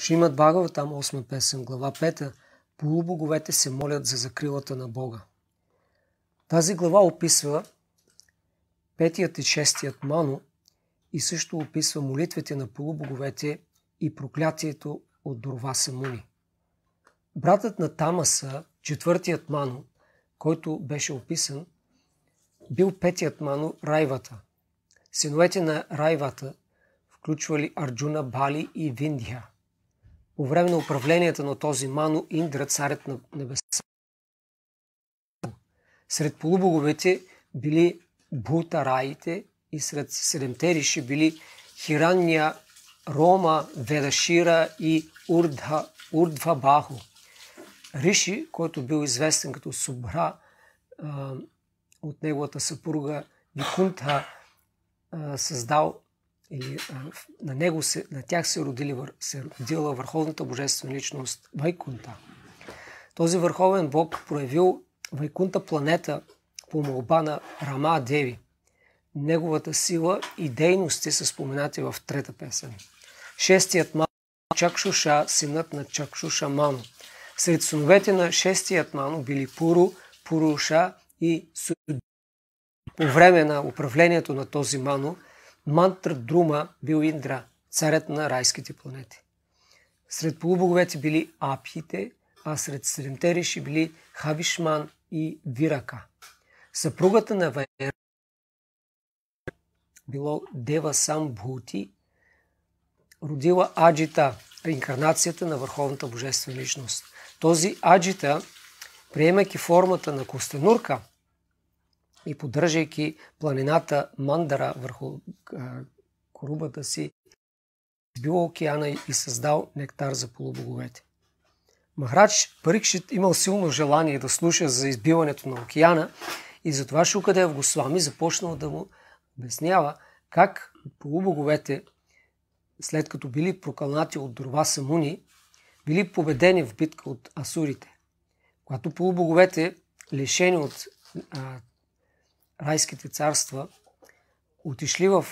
Шимат там, 8 песен, глава 5, полубоговете се молят за закрилата на Бога. Тази глава описва петият и шестият ману и също описва молитвите на полубоговете и проклятието от Дорва самуни. Братът на Тамаса, четвъртият ману, който беше описан, бил петият ману Райвата. Синовете на Райвата включвали Арджуна Бали и Виндия. По време на управлението на този Ману Индра, царят на небеса, сред полубоговете били Бутараите и сред седемте риши били Хирания, Рома, Ведашира и Урдха, Урдва Баху. Риши, който бил известен като Субра от неговата съпруга Викунта, създал или а, на, него се, на тях се, родили, се родила върховната божествена личност Вайкунта. Този върховен бог проявил Вайкунта планета по молба на Рама Деви. Неговата сила и дейности са споменати в трета песен. Шестият ман Чакшуша, синът на Чакшуша Ману. Сред суновете на шестият ман били Пуру, Пуруша и Судю. По време на управлението на този ману, Мантра Друма бил Индра, царят на райските планети. Сред полубоговете били Апхите, а сред седемте реши били Хавишман и Вирака. Съпругата на Вайра било Дева Бхути, родила Аджита, реинкарнацията на Върховната Божествена Личност. Този Аджита, приемайки формата на Костенурка – и поддържайки планината Мандара върху а, корубата си, избил океана и създал нектар за полубоговете. Махрач Парикшит имал силно желание да слуша за избиването на океана и затова Шукаде в Гослами започнал да му обяснява как полубоговете, след като били прокълнати от Дрова Самуни, били победени в битка от асурите. Когато полубоговете, лишени от а, райските царства, отишли в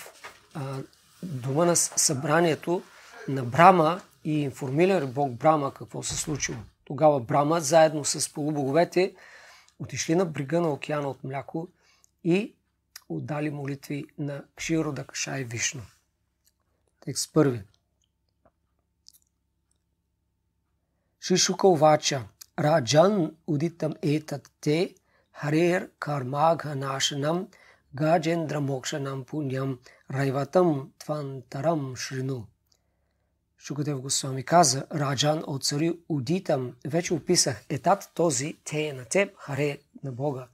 а, дома на събранието на Брама и информирали Бог Брама какво се случило. Тогава Брама, заедно с полубоговете, отишли на брега на океана от мляко и отдали молитви на Кширо, Дакаша и Вишно. Текст първи. Шишука Овача, Раджан Удитам Етат Те, हरेर् कर्माघनाशनं गजेन्द्रमोक्षनं Пуням, райватам твантарам шрину. Шукадев Госвами каза, Раджан от цари Удитам, вече описах етат този те е на теб, харе на Бога,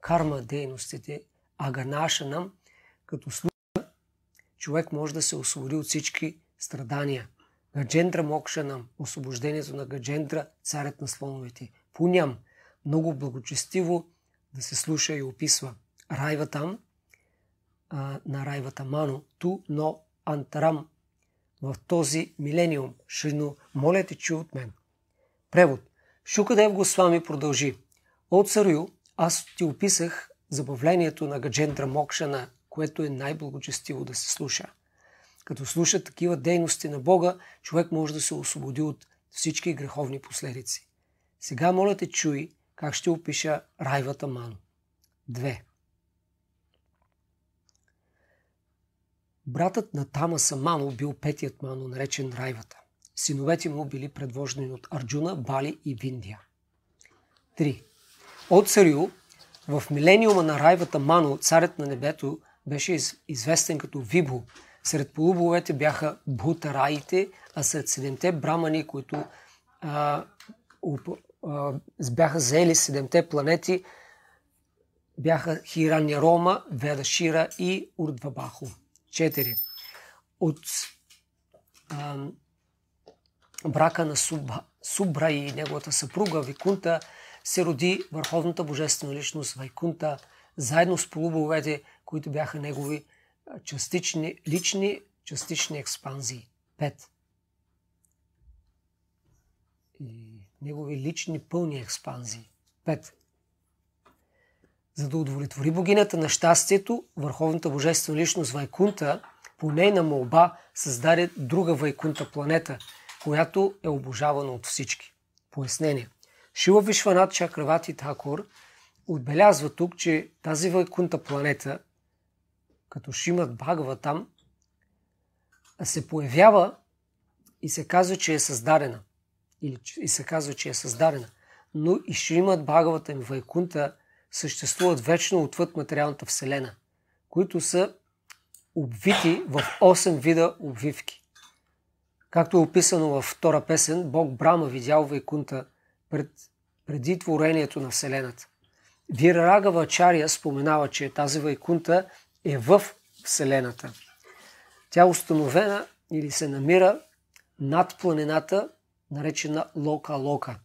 карма дейностите, аганашанам, като слуга, човек може да се освободи от всички страдания. Гаджендра нам, освобождението на Гаджендра, царят на слоновете. Пуням, много благочестиво да се слуша и описва райватам а, на райвата Ману ту, но антарам в този милениум. Шину, моля те, чу от мен. Превод. Шукадев Госвами продължи. От Сарю, аз ти описах забавлението на Гаджендра Мокшана, което е най-благочестиво да се слуша. Като слуша такива дейности на Бога, човек може да се освободи от всички греховни последици. Сега моля те чуй как ще опиша райвата ман. Две. Братът на Тамаса Мано бил петият Мано, наречен Райвата. Синовете му били предвождени от Арджуна, Бали и Виндия. 3. От Сарио, в милениума на Райвата Мано, царят на небето, беше известен като Вибо. Сред полубовете бяха Бхутараите, а сред седемте брамани, които а, бяха заели седемте планети, бяха Хиранья Рома, Ведашира и Урдвабаху. Четири. От а, брака на Субха, Субра и неговата съпруга Викунта се роди върховната божествена личност Вайкунта, заедно с полубовете, които бяха негови частични, лични частични експанзии. Пет. И негови лични пълни експанзии. 5. За да удовлетвори богинята на щастието, върховната божествена личност Вайкунта по нейна молба създаде друга Вайкунта планета, която е обожавана от всички. Пояснение. Шила Вишванат Чакравати Такор отбелязва тук, че тази Вайкунта планета, като Шимат Багва там, се появява и се казва, че е създадена или, и се казва, че е създадена. Но и ще имат Бхагавата и Вайкунта, съществуват вечно отвъд материалната вселена, които са обвити в 8 вида обвивки. Както е описано във втора песен, Бог Брама видял Вайкунта пред, преди творението на Вселената. Вирарагава Чария споменава, че тази Вайкунта е в Вселената. Тя установена или се намира над планината наречена Лока Лока.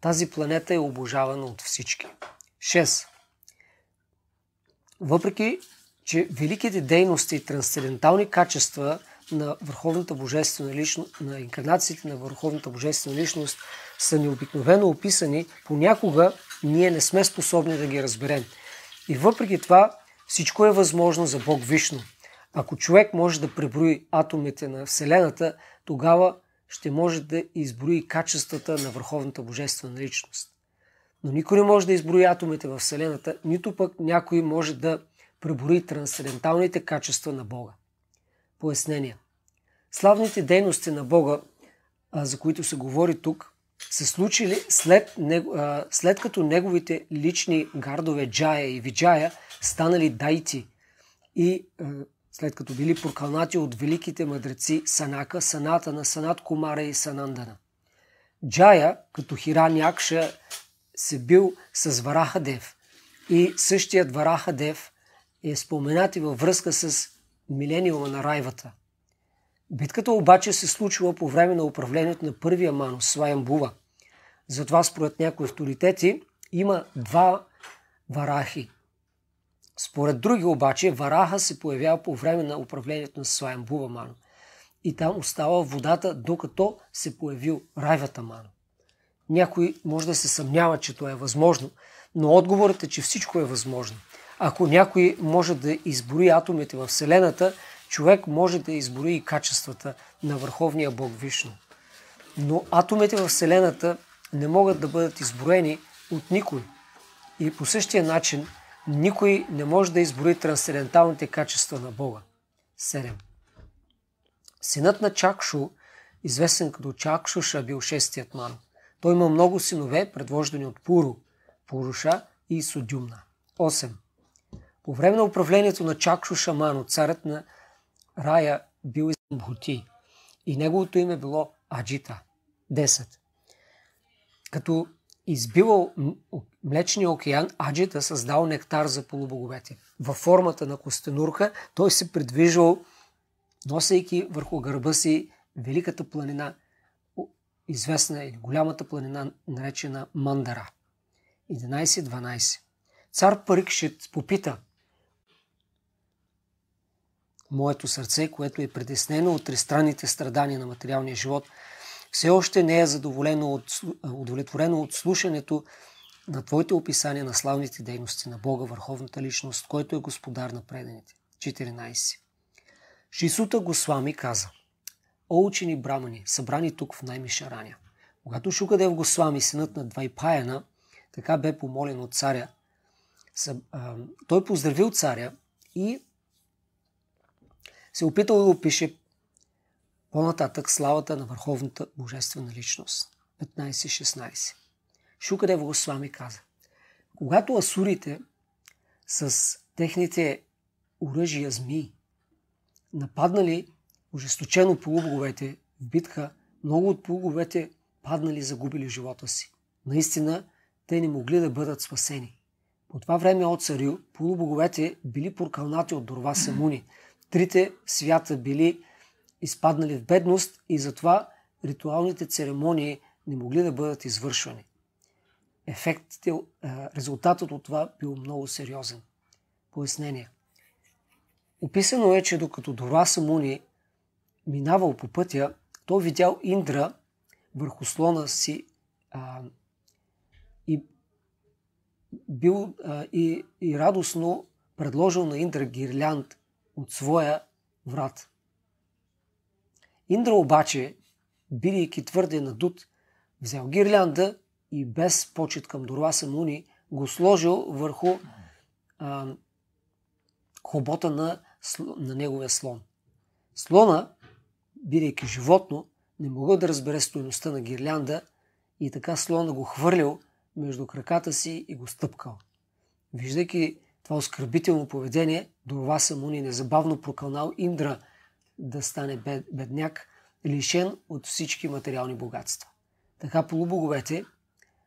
Тази планета е обожавана от всички. 6. Въпреки, че великите дейности и трансцендентални качества на Върховната Божествена личност, на инкарнациите на Върховната Божествена личност са необикновено описани, понякога ние не сме способни да ги разберем. И въпреки това всичко е възможно за Бог Вишно. Ако човек може да преброи атомите на Вселената, тогава ще може да изброи качествата на върховната божествена личност. Но никой не може да изброи атомите в Вселената, нито пък някой може да пребори трансценденталните качества на Бога. Пояснение. Славните дейности на Бога, за които се говори тук, се случили след, след като неговите лични гардове Джая и Виджая станали дайти и след като били прокълнати от великите мъдреци Санака, Саната на Санат Кумара и Санандана. Джая, като Хиран Якша, се бил с Варахадев и същият Варахадев е споменат и във връзка с милениума на райвата. Битката обаче се случила по време на управлението на първия манус, Сваямбува. Затова според някои авторитети има два варахи според други обаче, Вараха се появява по време на управлението на Слаямбуваман и там остава водата, докато се появил Райвата Ман. Някой може да се съмнява, че това е възможно, но отговорът е, че всичко е възможно. Ако някой може да изброи атомите в Вселената, човек може да изброи и качествата на Върховния Бог Вишно. Но атомите в Вселената не могат да бъдат изброени от никой. И по същия начин – никой не може да изброи трансценденталните качества на Бога. 7. Синът на Чакшу, известен като Чакшуша, бил шестият ман. Той има много синове, предвождани от Пуру, Пуруша и Судюмна. 8. По време на управлението на Чакшуша Ману, царят на Рая бил Бхути и неговото име било Аджита. 10. Като избивал Млечния океан Аджит е създал нектар за полубоговете. Във формата на костенурка той се придвижвал, носейки върху гърба си великата планина, известна или голямата планина, наречена Мандара. 11-12. Цар Парикшит попита Моето сърце, което е притеснено от тристранните страдания на материалния живот, все още не е задоволено от, удовлетворено от слушането на Твоите описания на славните дейности на Бога, Върховната личност, който е Господар на преданите. 14. Шисута Гослами каза, О учени брамани, събрани тук в най-мишараня. Когато Шукадев Гослами, синът на Двайпаяна, така бе помолен от царя, той поздравил царя и се опитал да опише по-нататък славата на върховната божествена личност. 15-16. Шукаде Госвами каза, когато асурите с техните оръжия змии нападнали ожесточено полубоговете в битка, много от полубоговете паднали загубили живота си. Наистина, те не могли да бъдат спасени. По това време от царю, полубоговете били прокълнати от Дорва Самуни. Трите свята били изпаднали в бедност и затова ритуалните церемонии не могли да бъдат извършвани ефектите, резултатът от това бил много сериозен. Пояснение. Описано е, че докато Дораса Муни минавал по пътя, той видял Индра върху слона си а, и бил а, и, и радостно предложил на Индра гирлянд от своя врат. Индра обаче, бидейки твърде надут, взел гирлянда и без почет към Дурласа Муни, го сложил върху а, хобота на, на неговия слон. Слона, бидейки животно, не могъл да разбере стоеността на гирлянда и така слона го хвърлил между краката си и го стъпкал. Виждайки това оскърбително поведение, Дурваса Муни незабавно прокълнал Индра да стане бедняк, лишен от всички материални богатства. Така полубоговете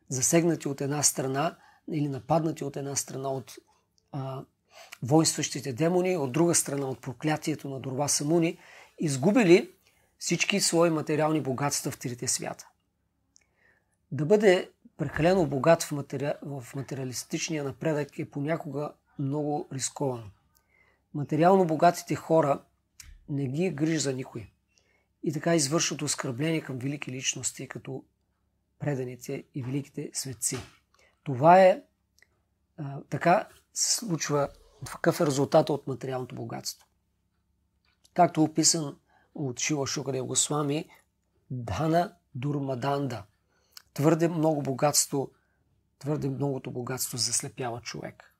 засегнати от една страна или нападнати от една страна от а, войстващите демони, от друга страна от проклятието на Дорба Самуни, изгубили всички свои материални богатства в трите свята. Да бъде прекалено богат в, матери... в материалистичния напредък е понякога много рисковано. Материално богатите хора не ги грижа за никой. И така извършват оскърбление към велики личности, като Преданите и великите светци. Това е а, така се случва, какъв е резултата от материалното богатство. Както е описан от Шила Шукаде Госвами, Дана Дурмаданда. Твърде много богатство, твърде многото богатство заслепява човек.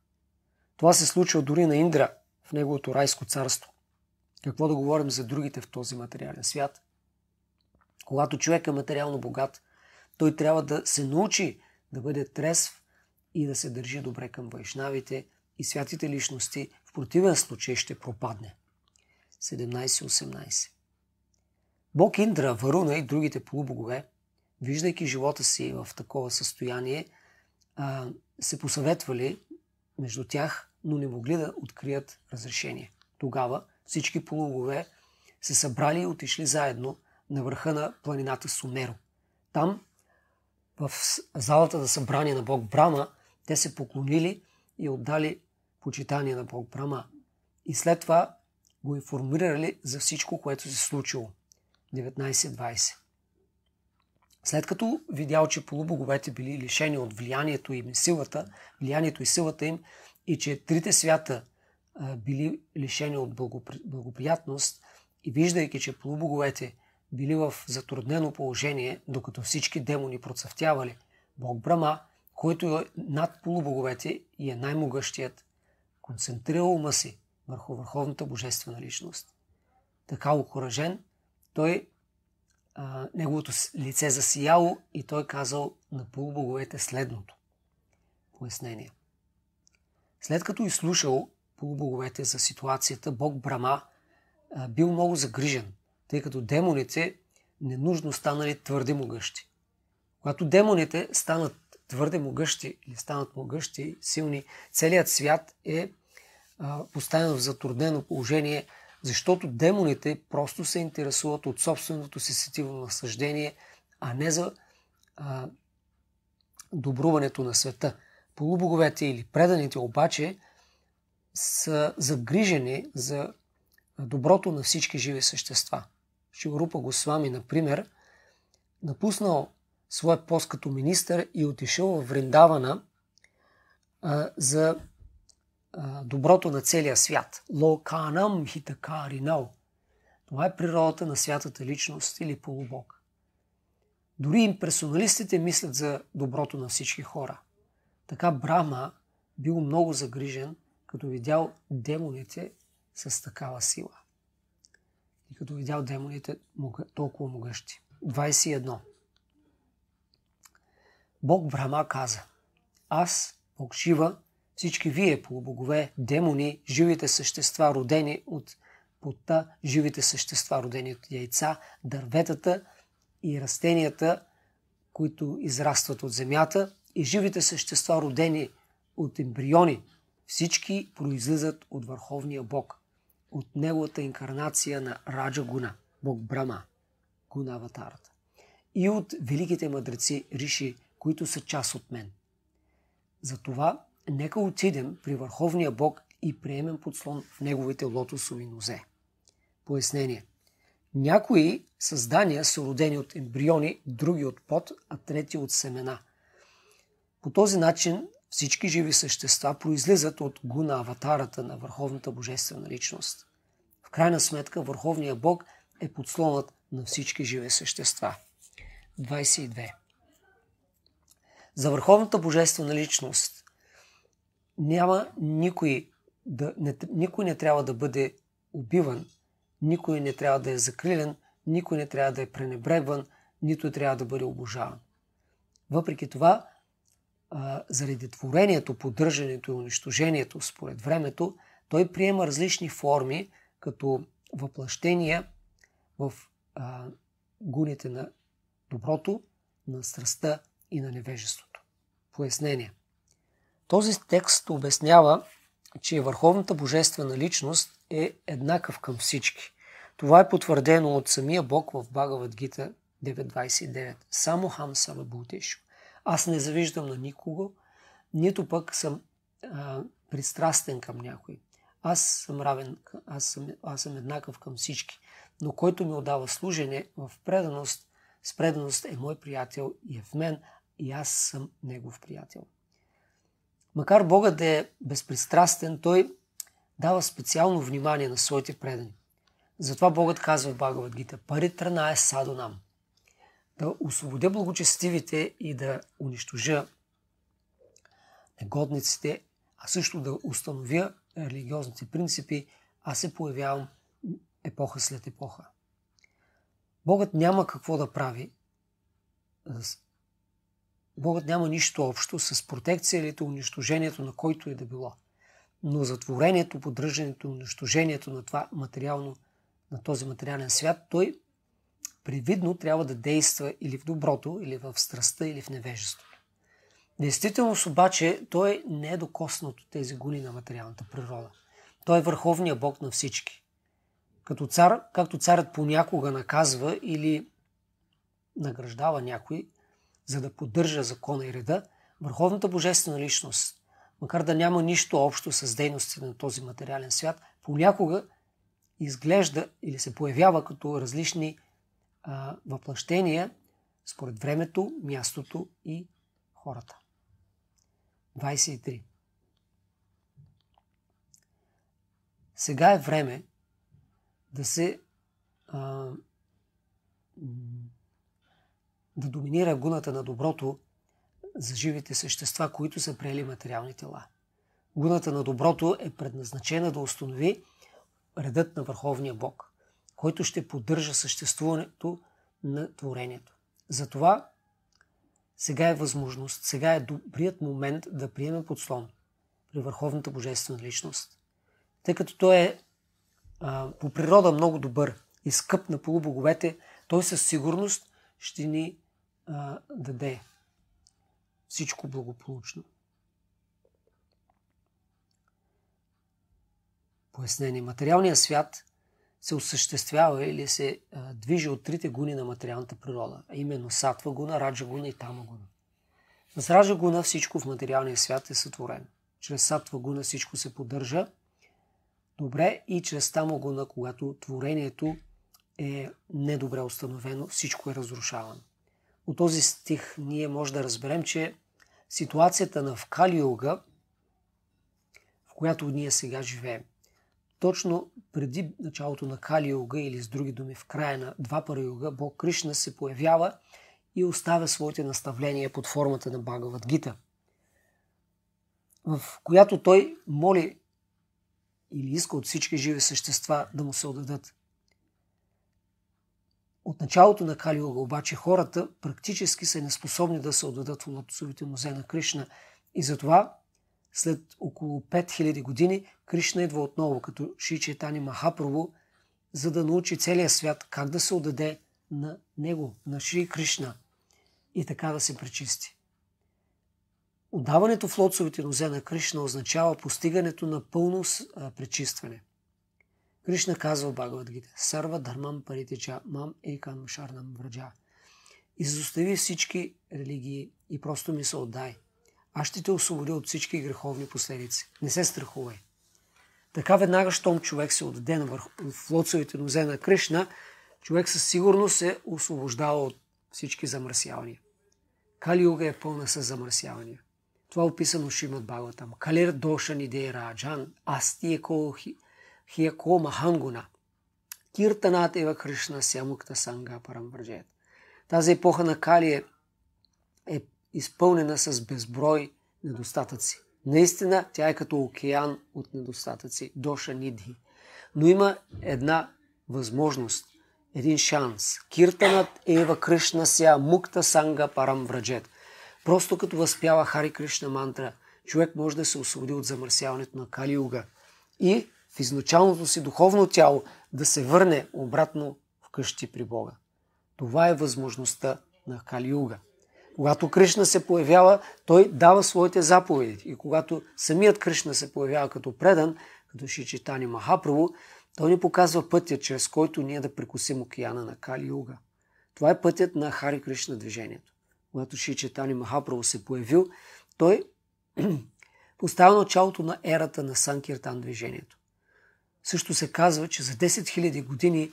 Това се случва дори на Индра в неговото райско царство. Какво да говорим за другите в този материален свят? Когато човек е материално богат, той трябва да се научи да бъде трезв и да се държи добре към вайшнавите и святите личности. В противен случай ще пропадне. 17-18 Бог Индра, Варуна и другите полубогове, виждайки живота си в такова състояние, се посъветвали между тях, но не могли да открият разрешение. Тогава всички полубогове се събрали и отишли заедно на върха на планината Сумеро. Там в залата за събрание на Бог Брама, те се поклонили и отдали почитание на Бог Брама. И след това го информирали за всичко, което се случило. 19.20 След като видял, че полубоговете били лишени от влиянието им и силата, влиянието и силата им, и че трите свята били лишени от благоприятност, и виждайки, че полубоговете – били в затруднено положение, докато всички демони процъфтявали. Бог Брама, който е над полубоговете и е най-могъщият, концентрира ума си върху върховната божествена личност. Така окоръжен, той а, неговото лице засияло и той казал на полубоговете следното. Пояснение. След като изслушал полубоговете за ситуацията, бог Брама а, бил много загрижен тъй като демоните ненужно станали твърде могъщи. Когато демоните станат твърде могъщи или станат могъщи, силни, целият свят е поставен в затруднено положение, защото демоните просто се интересуват от собственото си сетивно насъждение, а не за а, добруването на света. Полубоговете или преданите обаче са загрижени за доброто на всички живи същества – Шигурупа Госвами, например, напуснал своя пост като министър и отишъл в Вриндавана а, за а, доброто на целия свят. Локанам хитакаринал. Това е природата на святата личност или полубог. Дори имперсоналистите мислят за доброто на всички хора. Така Брама бил много загрижен, като видял демоните с такава сила. И като видял демоните, толкова могъщи. 21. Бог Брама каза, аз, Бог Шива, всички вие, полубогове, демони, живите същества, родени от пота, живите същества, родени от яйца, дърветата и растенията, които израстват от земята, и живите същества, родени от ембриони, всички произлизат от Върховния Бог от неговата инкарнация на Раджа Гуна, бог Брама, Гуна аватарата. И от великите мъдреци Риши, които са част от мен. Затова нека отидем при Върховния Бог и приемем подслон в неговите лотосови нозе. Пояснение. Някои създания са родени от ембриони, други от пот, а трети от семена. По този начин всички живи същества произлизат от гуна аватарата на Върховната Божествена личност. В крайна сметка Върховния Бог е подслонът на всички живи същества. 22. За Върховната Божествена личност няма никой, да, не, никой не трябва да бъде убиван, никой не трябва да е закрилен, никой не трябва да е пренебрегван, нито трябва да бъде обожаван. Въпреки това, заради творението, поддържането и унищожението според времето, той приема различни форми, като въплъщения в а, гуните на доброто, на страстта и на невежеството. Пояснение. Този текст обяснява, че върховната божествена личност е еднакъв към всички. Това е потвърдено от самия Бог в Багават Гита 9.29. Само Хам Сарабутеш аз не завиждам на никого, нито пък съм а, пристрастен към някой. Аз съм равен, аз съм, аз съм еднакъв към всички. Но който ми отдава служене в преданост, с преданост е мой приятел и е в мен, и аз съм негов приятел. Макар Богът да е безпристрастен, той дава специално внимание на своите предани. Затова Богът казва в Багават Гита, пари трана е садо нам да освободя благочестивите и да унищожа негодниците, а също да установя религиозните принципи, аз се появявам епоха след епоха. Богът няма какво да прави. Богът няма нищо общо с протекция или унищожението на който и е да било. Но затворението, поддържането, унищожението на това материално, на този материален свят, той привидно трябва да действа или в доброто, или в страстта, или в невежеството. Действителност обаче той не е докоснат от тези гули на материалната природа. Той е върховния бог на всички. Като цар, както царът понякога наказва или награждава някой, за да поддържа закона и реда, върховната божествена личност, макар да няма нищо общо с дейности на този материален свят, понякога изглежда или се появява като различни въплъщения според времето, мястото и хората. 23. Сега е време да се а, да доминира гуната на доброто за живите същества, които са приели материални тела. Гуната на доброто е предназначена да установи редът на Върховния Бог който ще поддържа съществуването на творението. Затова сега е възможност, сега е добрият момент да приемем подслон при Върховната Божествена Личност. Тъй като той е а, по природа много добър и скъп на полубоговете, той със сигурност ще ни а, даде всичко благополучно. Пояснение. Материалният свят – се осъществява или се а, движи от трите гуни на материалната природа, а именно сатва гуна, раджа гуна и тама гуна. С раджа гуна всичко в материалния свят е сътворено. Чрез сатва гуна всичко се поддържа добре и чрез тама гуна, когато творението е недобре установено, всичко е разрушавано. От този стих ние може да разберем, че ситуацията на Вкали Юга, в която ние сега живеем, точно преди началото на Кали Йога или с други думи в края на два пара Йога, Бог Кришна се появява и оставя своите наставления под формата на Багават Гита, в която той моли или иска от всички живи същества да му се отдадат. От началото на Кали Йога обаче хората практически са неспособни да се отдадат в лотосовите музе на Кришна и затова след около 5000 години Кришна идва отново като Ши Махапрово, за да научи целия свят как да се отдаде на него, на Шри Кришна и така да се пречисти. Отдаването в лоцовите нозе на Кришна означава постигането на пълно пречистване. Кришна казва в Бхагавадгите Сарва Дармам Паритича Мам Екам Шарнам Враджа Изостави всички религии и просто ми се отдай. Аз ще те освободя от всички греховни последици. Не се страхувай. Така веднага, щом човек се отдаде на върху, в лоцовите нозе на Кришна, човек със сигурност се освобождава от всички замърсявания. Кали Юга е пълна с замърсявания. Това е описано Шимат Багатам, Калер дошан иде раджан, астиеко хиеко махангуна. Киртанат ева Кришна сямукта санга парамбраджет. Тази епоха на Кали е, е изпълнена с безброй недостатъци. Наистина тя е като океан от недостатъци, доша нидхи. Но има една възможност, един шанс. Киртанат Ева Кришна Ся Мукта Санга Парам Враджет. Просто като възпява Хари Кришна мантра, човек може да се освободи от замърсяването на Калиуга и в изначалното си духовно тяло да се върне обратно в къщи при Бога. Това е възможността на Калиуга. Когато Кришна се появява, той дава своите заповеди. И когато самият Кришна се появява като предан, като Шичитани Махаправо, той ни показва пътя, чрез който ние да прекусим океана на Кали Юга. Това е пътят на Хари Кришна движението. Когато Шичитани Махаправо се появил, той поставя началото на ерата на Санкиртан движението. Също се казва, че за 10 000 години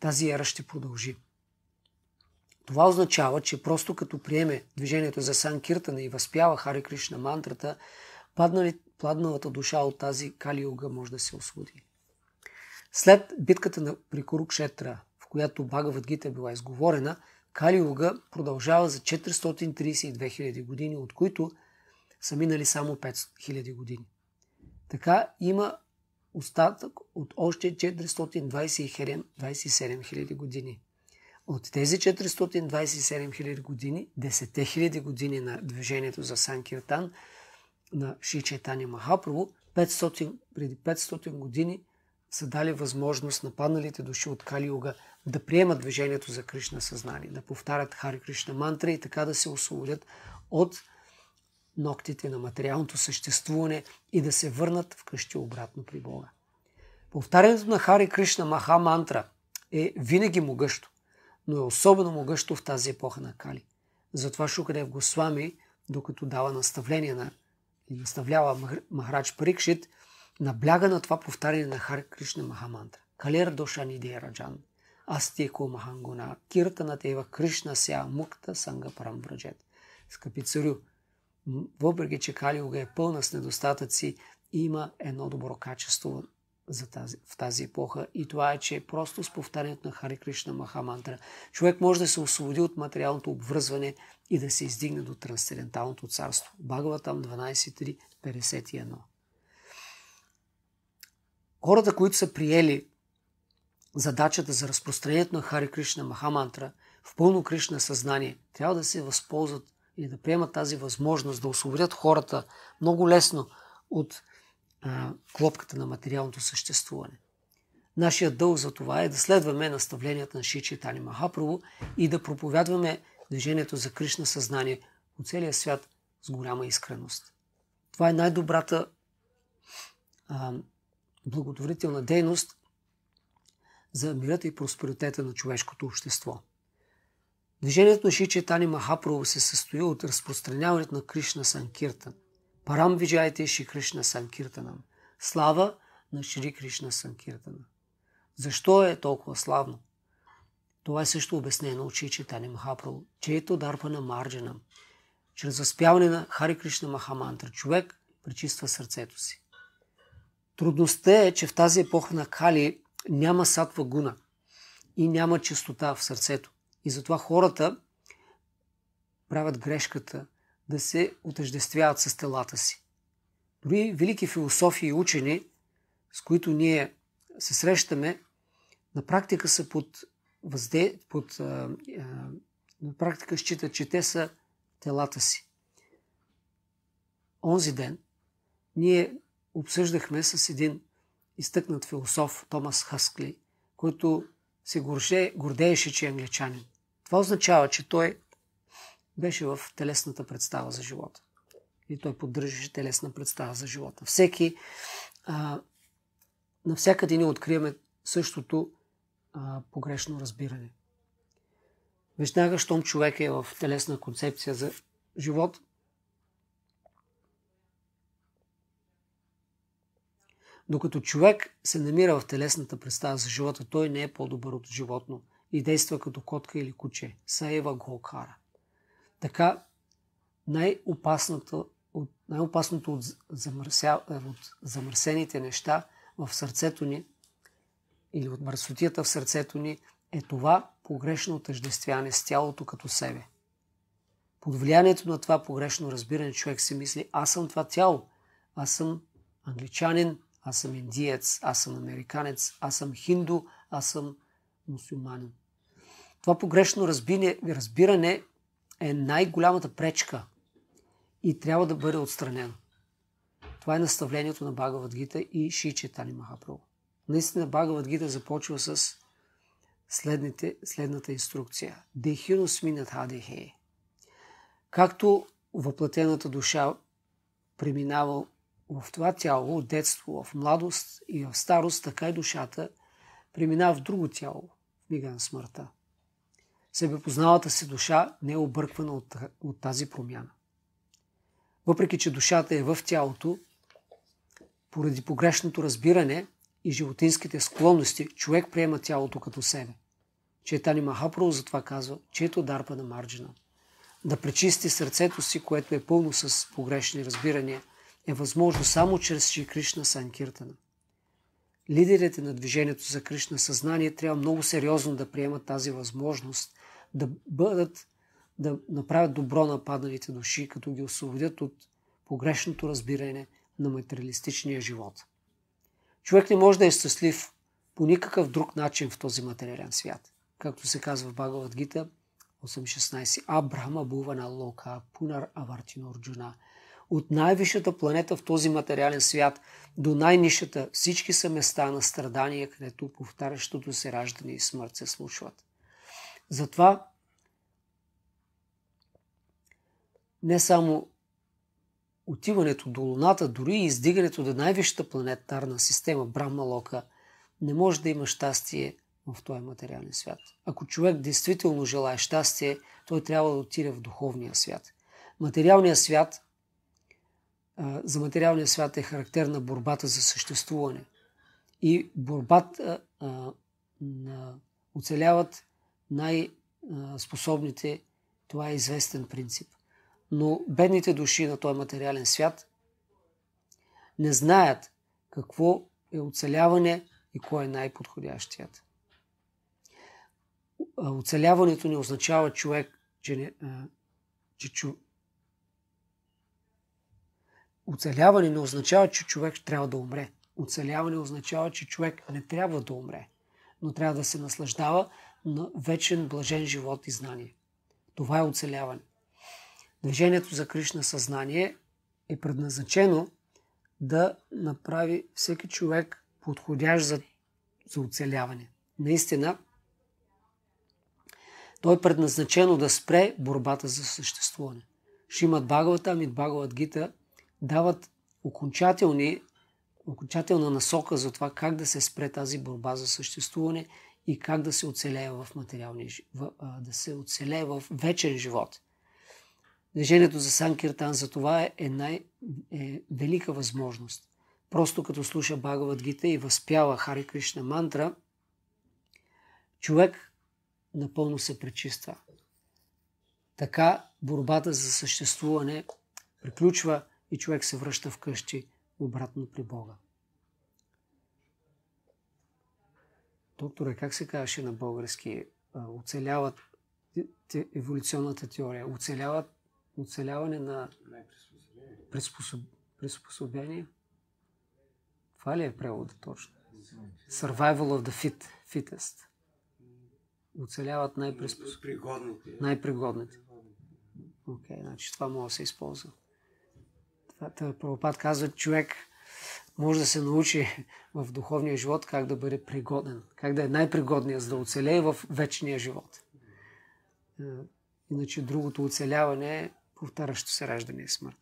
тази ера ще продължи. Това означава, че просто като приеме движението за Сан Киртана и възпява Хари Кришна мантрата, падналата душа от тази калиуга може да се освободи. След битката на Прикурукшетра, в която Багават Гита е била изговорена, Калиуга продължава за 432 000 години, от които са минали само 5 000 години. Така има остатък от още 427 000 години – от тези 427 000 години, 10 000 години на движението за Санкиртан на Шичетани Махапрово, 500, преди 500 години са дали възможност на падналите души от Калиуга да приемат движението за Кришна съзнание, да повтарят Хари Кришна мантра и така да се освободят от ногтите на материалното съществуване и да се върнат вкъщи обратно при Бога. Повтарянето на Хари Кришна Маха мантра е винаги могъщо но е особено могъщо в тази епоха на Кали. Затова Шукадев Госвами, докато дава наставление на и наставлява Махарадж Парикшит, набляга на това повтаряне на Хар Кришна Махамантра. Калер доша Де Раджан, Астико Махангуна, Киртана Тева Кришна Ся Мукта Санга Парамбраджет. Скъпи царю, въпреки че Кали е пълна с недостатъци, има едно добро качество за тази, в тази епоха. И това е, че просто с повтарянето на Хари Кришна Махамантра човек може да се освободи от материалното обвързване и да се издигне до трансценденталното царство. Бхагаватам 12.3.51 Хората, които са приели задачата за разпространението на Хари Кришна Махамантра в пълно Кришна съзнание, трябва да се възползват и да приемат тази възможност да освободят хората много лесно от клопката на материалното съществуване. Нашия дълг за това е да следваме наставленията на Шичи Тани Махапрово и да проповядваме движението за Кришна съзнание по целия свят с голяма искреност. Това е най-добрата а, благотворителна дейност за мирата и просперитета на човешкото общество. Движението на Шичи Тани Махапрово се състои от разпространяването на Кришна Санкиртан – Парам виджайте е Шри Кришна Санкиртанам. Слава на Шри Кришна Санкиртана. Защо е толкова славно? Това е също обяснено от Ши Читани Махапрабу, чието дарпа на Марджанам. Чрез възпяване на Хари Кришна Махамантра човек пречиства сърцето си. Трудността е, че в тази епоха на Кали няма сатва гуна и няма чистота в сърцето. И затова хората правят грешката да се отъждествяват с телата си. Дори велики философи и учени, с които ние се срещаме, на практика са под възде... под, а, а, на практика считат, че те са телата си. Онзи ден ние обсъждахме с един изтъкнат философ Томас Хъскли, който се горше, гордееше, че е англичанин. Това означава, че той беше в телесната представа за живота. И той поддържаше телесна представа за живота. Всеки, а, навсякъде ние откриваме същото а, погрешно разбиране. Веднага, щом човек е в телесна концепция за живот, докато човек се намира в телесната представа за живота, той не е по-добър от животно и действа като котка или куче. Саева го кара. Така най-опасното от, най-опасното от, замърся, е, от замърсените неща в сърцето ни или от мърсотията в сърцето ни е това погрешно отъждествяване с тялото като себе. Под влиянието на това погрешно разбиране човек си мисли, аз съм това тяло, аз съм англичанин, аз съм индиец, аз съм американец, аз съм хинду, аз съм мусулманин. Това погрешно разбиране е най-голямата пречка и трябва да бъде отстранен. Това е наставлението на Багават Гита и Ши Четани Махапрабху. Наистина Багават Гита започва с следните, следната инструкция. Дехино сминат хадехе. Както въплатената душа преминава в това тяло, от детство, в младост и в старост, така и душата преминава в друго тяло, в мига на смъртта себепознавата си душа не е обърквана от, от тази промяна. Въпреки, че душата е в тялото, поради погрешното разбиране и животинските склонности, човек приема тялото като себе. Четани за затова казва, чето дарпа на марджина. Да пречисти сърцето си, което е пълно с погрешни разбирания, е възможно само чрез Шри Кришна Санкиртана. Лидерите на движението за Кришна съзнание трябва много сериозно да приемат тази възможност да бъдат, да направят добро на падналите души, като ги освободят от погрешното разбиране на материалистичния живот. Човек не може да е щастлив по никакъв друг начин в този материален свят. Както се казва в Багават Гита 8.16 Абрама Бувана Лока Пунар Авартино Орджуна От най-висшата планета в този материален свят до най-нишата всички са места на страдания, където повтарящото се раждане и смърт се случват. Затова не само отиването до Луната, дори и издигането до най-висшата планетарна система Брамалока, не може да има щастие в този материален свят. Ако човек действително желая щастие, той трябва да отиде в духовния свят. Материалният свят, за материалния свят е характерна борбата за съществуване. И борбата на оцеляват най-способните. Това е известен принцип. Но бедните души на този материален свят не знаят какво е оцеляване и кой е най-подходящият. Оцеляването не означава човек, че, не, че чу... Оцеляване не означава, че човек трябва да умре. Оцеляване означава, че човек не трябва да умре, но трябва да се наслаждава на вечен блажен живот и знание. Това е оцеляване. Движението за Кришна съзнание е предназначено да направи всеки човек подходящ за, за оцеляване. Наистина, то е предназначено да спре борбата за съществуване. Шимат Багавата, Мит Багават Гита дават окончателни, окончателна насока за това как да се спре тази борба за съществуване и как да се оцелее в материалния, в, да се оцелее в вечен живот. Движението за Сан Киртан за това е, е най е велика възможност. Просто като слуша Багават Гита и възпява Хари Кришна мантра, човек напълно се пречиства. Така борбата за съществуване приключва и човек се връща вкъщи обратно при Бога. Доктора, как се казваше на български? Оцеляват те, еволюционната теория. Оцеляват, оцеляване на приспособение. Това ли е превода точно? Survival of the fit, fittest. Оцеляват най-приспособените. Най-пригодните. Окей, okay, значи това мога да се използва. Това, е правопад казва, човек може да се научи в духовния живот как да бъде пригоден, как да е най-пригодният, за да оцелее в вечния живот. Иначе другото оцеляване е повтарящо се раждане и смърт.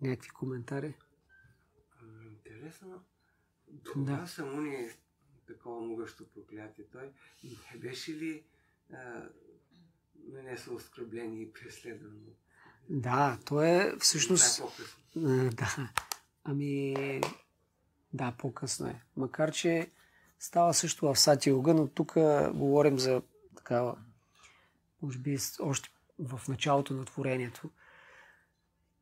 Някакви коментари? Интересно. Това да. само ни е такова могъщо проклятие. Той не беше ли а, нанесло оскърбление и преследвано. Да, то е всъщност... Това е по-късно. Е, да. Ами, да, по-късно е. Макар, че става също в Сати Юга, но тук говорим за такава, може би, още в началото на творението.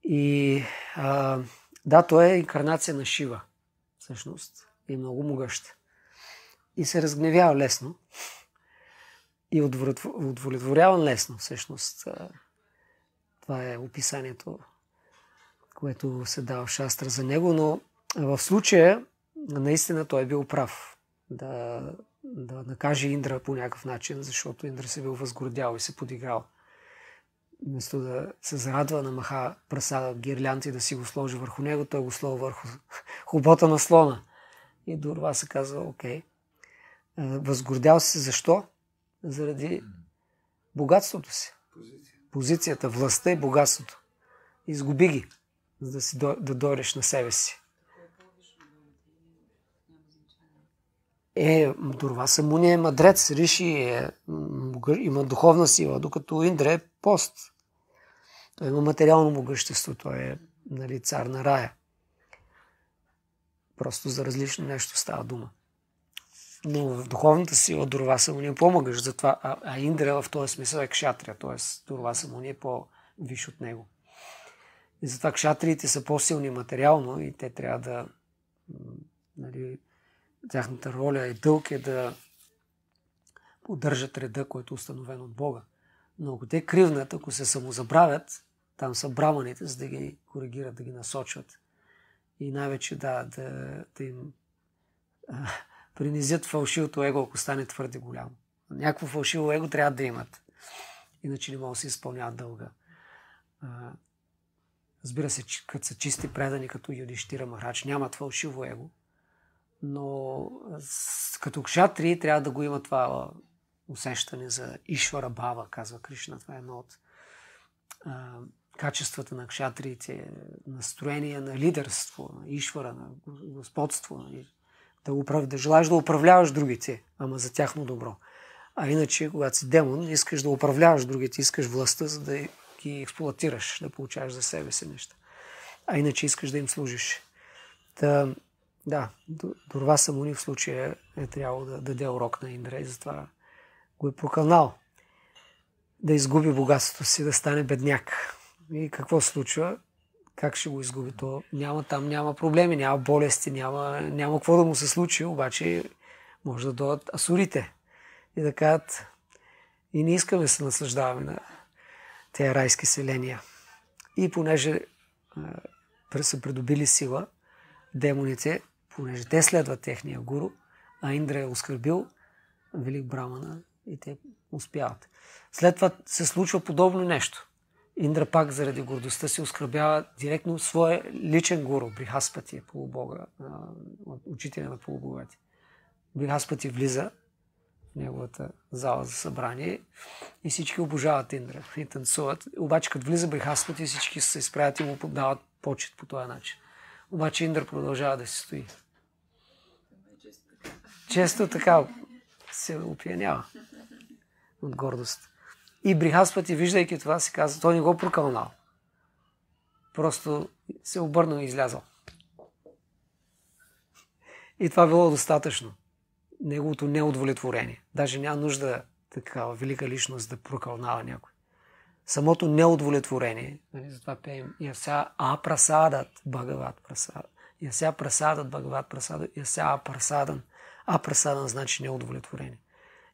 И а, да, той е инкарнация на Шива, всъщност. И е много могъща. И се разгневява лесно и удовлетворяван лесно, всъщност. Това е описанието, което се дава в шастра за него, но в случая наистина той е бил прав да, да накаже Индра по някакъв начин, защото Индра се е бил възгордял и се подиграл. Вместо да се зарадва на маха прасада Гирлянти да си го сложи върху него, той го слова върху хубота на слона. И Дурва се казва, окей. Възгордял се, защо? заради богатството си. Позицията, властта и богатството. Изгуби ги, за да, си, да дориш на себе си. Е, Дурваса Муни е мадрец, Риши е, има духовна сила, докато Индре е пост. Той има материално могъщество, той е нали, цар на рая. Просто за различно нещо става дума но в духовната сила Дурва Самуни е по-мъгъж, затова, а, а Индра в този смисъл е кшатрия, т.е. Дурва Самуни е по-виш от него. И затова кшатриите са по-силни материално и те трябва да... Нали, тяхната роля и дълг е да поддържат реда, който е установен от Бога. Но ако те кривнат, ако се самозабравят, там са браманите, за да ги коригират, да ги насочват. И най-вече да, да, да им принизят фалшивото его, ако стане твърде голямо. Някакво фалшиво его трябва да имат. Иначе не могат да се изпълняват дълга. Разбира се, че като са чисти предани, като юдиштира махач, нямат фалшиво его. Но като кшатри трябва да го има това усещане за Ишвара Бава, казва Кришна. Това е едно от а, качествата на кшатриите, настроение на лидерство, на Ишвара, на господство. На нали да, управ... да желаеш да управляваш другите, ама за тяхно добро. А иначе, когато си демон, искаш да управляваш другите, искаш властта, за да ги експлуатираш, да получаваш за себе си неща. А иначе искаш да им служиш. Та, да, Дорва Самуни в случая е трябвало да даде урок на Индра и затова го е проканал да изгуби богатството си, да стане бедняк. И какво случва? как ще го изгуби то? Няма там, няма проблеми, няма болести, няма, няма какво да му се случи, обаче може да дойдат асурите и да кажат и не искаме да се наслаждаваме на тези райски селения. И понеже е, са придобили сила, демоните, понеже те следват техния гуру, а Индра е оскърбил Велик Брамана и те успяват. След това се случва подобно нещо – Индра пак заради гордостта си оскърбява директно своя личен гуру, Брихаспати, полубога, учителя на полубогати. Брихаспати влиза в неговата зала за събрание и всички обожават Индра и танцуват. Обаче като влиза Брихаспати, всички се изправят и му подават почет по този начин. Обаче Индра продължава да си стои. Често така се опиянява от гордост. И брихаспът и виждайки това, си каза, той не го прокълнал. Просто се обърнал и излязал. И това било достатъчно. Неговото неудовлетворение. Даже няма нужда такава велика личност да прокълнава някой. Самото неудовлетворение, нали, затова пеем Яся а, прасадат, Бхагават Прасад. Яся Прасадат Бхагават Прасад. Яся прасадан. А прасадан значи неудовлетворение.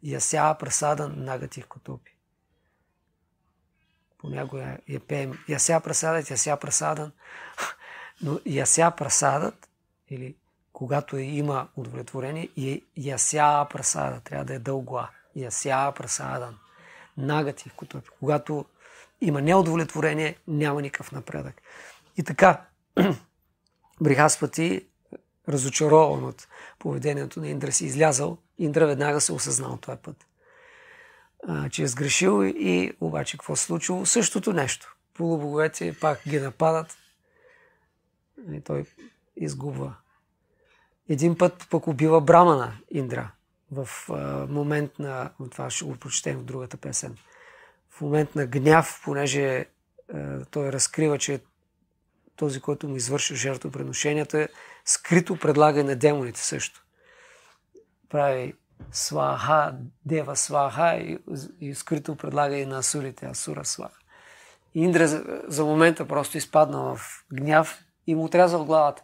Яся прасадан Нагатих Котопи понякога я пеем Яся прасадат, Яся прасадан, но Яся прасадат или когато има удовлетворение, и яся прасада, трябва да е дълго Яся прасадан. Нагатив, когато има неудовлетворение, няма никакъв напредък. И така, Брихаспати, разочарован от поведението на Индра, си излязал. Индра веднага се осъзнал този път а, че е сгрешил и обаче какво се случило? Същото нещо. Полубоговете пак ги нападат и той изгубва. Един път пък убива Брамана Индра в а, момент на... Това ще го прочетем в другата песен. В момент на гняв, понеже а, той разкрива, че този, който му извърши жертвоприношенията, скрито предлага и на демоните също. Прави Сваха, Дева Сваха и, и скрито предлага и на Асурите, Асура Сваха. Индра за, за момента просто изпадна в гняв и му отрязал главата.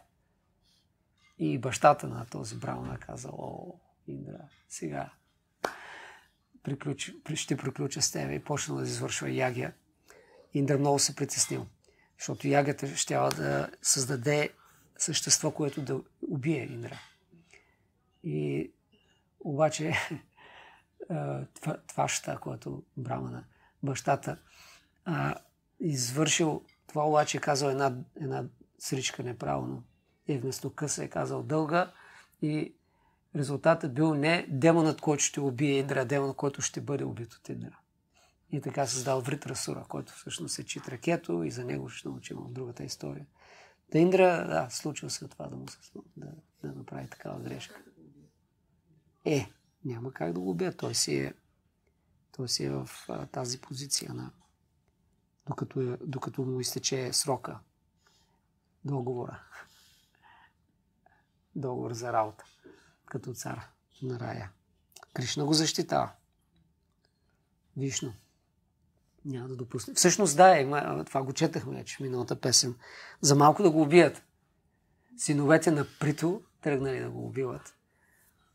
И бащата на този Брауна е казал, о, Индра, сега приключи, ще приключа с теб И почнал да извършва ягия. Индра много се притеснил, защото ягата ще да създаде същество, което да убие Индра. И обаче това, ще, което брама на бащата, а, извършил това обаче е казал една, една сричка неправилно. И е, вместо къса е казал дълга и резултатът бил не демонът, който ще убие Индра, демонът, който ще бъде убит от Индра. И така е създал врит Расура, който всъщност е Читракето и за него ще научим от другата история. Да, Индра, да, случва се това да му се да, да направи такава грешка. Е, няма как да го убия. Той си е, той си е в а, тази позиция на докато, е, докато му изтече срока. Договора. Договор за работа. Като цар на рая. Кришна го защитава. Вишно. Няма да допусне. Всъщност, да, е, това го четахме вече в миналата песен. За малко да го убият. Синовете на Прито тръгнали да го убиват.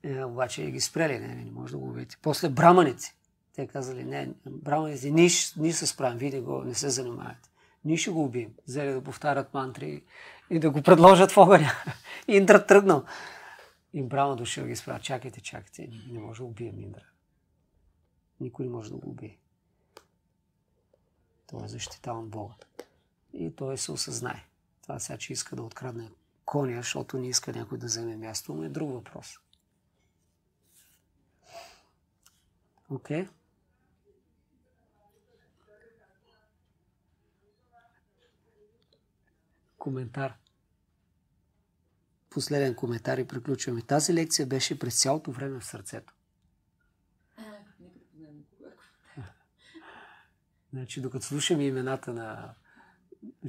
Е, обаче ги спрели, не, не, може да го убиете. После браманици. Те казали, не, браманици, ние, ни се справим, види го, не се занимават. Ние ще го убием. Взели да повтарят мантри и да го предложат в огъня. Индра тръгнал. И брама дошъл ги справя, Чакайте, чакайте. Не може да убием Индра. Никой не може да го убие. Той е защитаван Бога. И той се осъзнае. Това сега, че иска да открадне коня, защото не иска някой да вземе място, но е друг въпрос. Okay. коментар. Последен коментар и приключваме. Тази лекция беше през цялото време в сърцето. Значи, докато слушаме имената на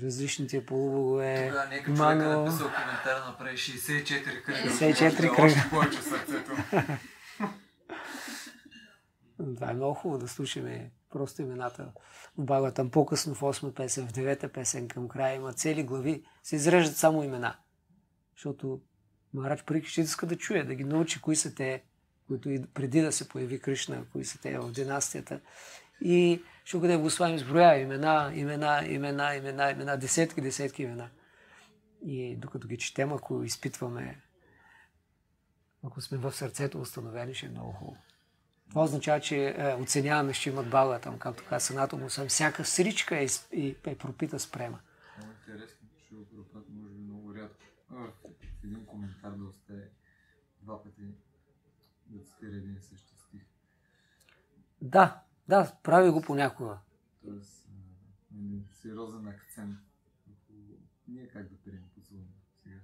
различните полубогове... Тогава нека Мано... да написал коментар направи 64 кръга. 64 кръга. Още повече сърцето. Това е много хубаво да слушаме просто имената в Бхагаватам. Е по-късно в 8 песен, в 9 песен към края има цели глави, се изреждат само имена. Защото Марач ще иска да чуе, да ги научи кои са те, които и преди да се появи Кришна, кои са те в династията. И ще го е Госвами сброя имена, имена, имена, имена, имена, десетки, десетки имена. И докато ги четем, ако изпитваме, ако сме в сърцето установени, ще е много хубаво. Това означава, че е, оценяваме, че имат бала там, както каза Санато му съм. Всяка сричка е, е, е пропита с према. Много Интересно, ще го пропат, може би много рядко. В един коментар да остане два пъти да цитира един и същи стих. Да, да, прави го понякога. Тоест, сериозен акцент. Ние как да приемем позволение сега?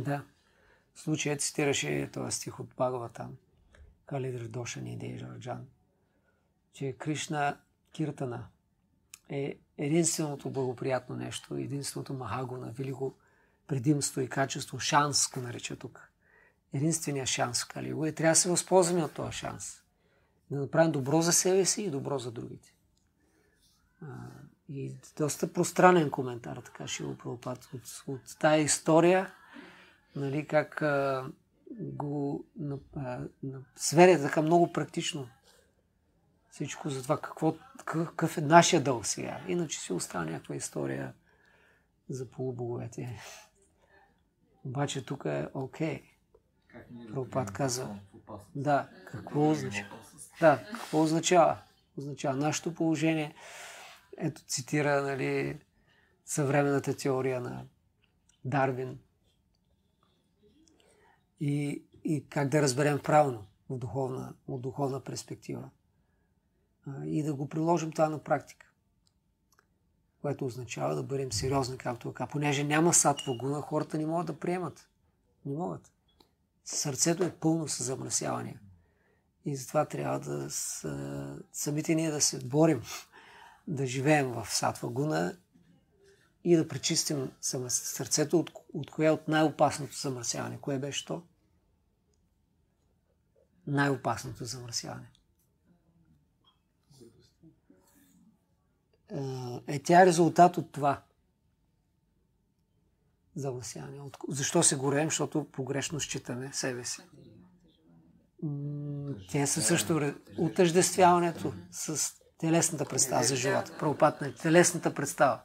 Да. В случая цитираше този стих от Багова там кали дърдошани Джан. че Кришна Киртана е единственото благоприятно нещо, единственото махаго на велико предимство и качество, шанс го нарича тук. Единствения шанс в Калиго е трябва да се възползваме от този шанс. Да направим добро за себе си и добро за другите. И доста пространен коментар, така ще го пропад. От, от тая история, нали, как го на, на, сведеха много практично всичко за това какво, какъв е нашия дълг сега. Иначе си остава някаква история за полубоговете. Обаче тук е окей. Okay. Пропад казва. Да, какво е означава? Да, какво означава? Означава нашето положение. Ето цитира нали, съвременната теория на Дарвин – и, и как да разберем правилно от духовна, от духовна перспектива и да го приложим това на практика. Което означава да бъдем сериозни, както така. Е Понеже няма сатва гуна, хората не могат да приемат. Не могат. Сърцето е пълно с замърсявания. И затова трябва да с, самите ние да се борим, да живеем в сатва гуна и да пречистим сърцето от, от кое от най-опасното замърсяване. Кое беше то? Най-опасното замърсяване. Е, е тя е резултат от това замърсяване. От, защо се гореем? Защото погрешно считаме себе си. Те са също отъждествяването с телесната представа за живота. Правопатна нали, е телесната представа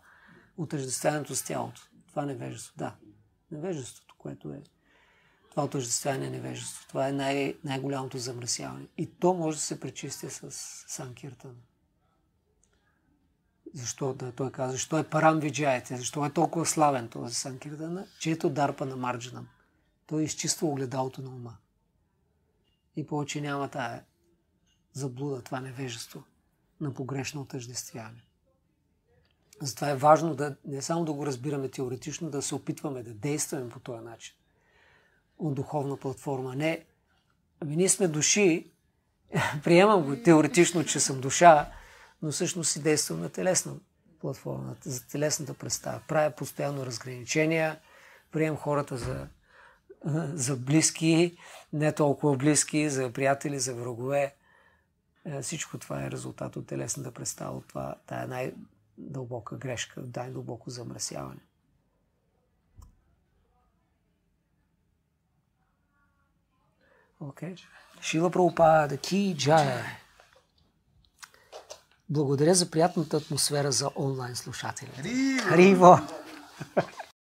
отъждествяването с тялото. Това невежество, да. Невежеството, което е това отъждествяване е невежество. Това е най- най-голямото И то може да се пречисти с Санкиртан. Защо? Да, той каза, защо е парам виджаете, защо е толкова славен този Санкиртан? че ето дарпа на Марджинам. Той изчиства е огледалото на ума. И повече няма тая заблуда, това невежество на погрешно отъждествяване. Затова е важно да не само да го разбираме теоретично, да се опитваме да действаме по този начин. От духовна платформа. Не, ами ние сме души, приемам го теоретично, че съм душа, но всъщност си действам на телесна платформа, за телесната представа. Правя постоянно разграничения, прием хората за, за близки, не толкова близки, за приятели, за врагове. Е, всичко това е резултат от телесната представа, от това, тая най- дълбока грешка, дай дълбоко замърсяване. Окей. Шила Прабхупада, Ки Джая. Благодаря за приятната атмосфера за онлайн слушатели. Риво! Риво.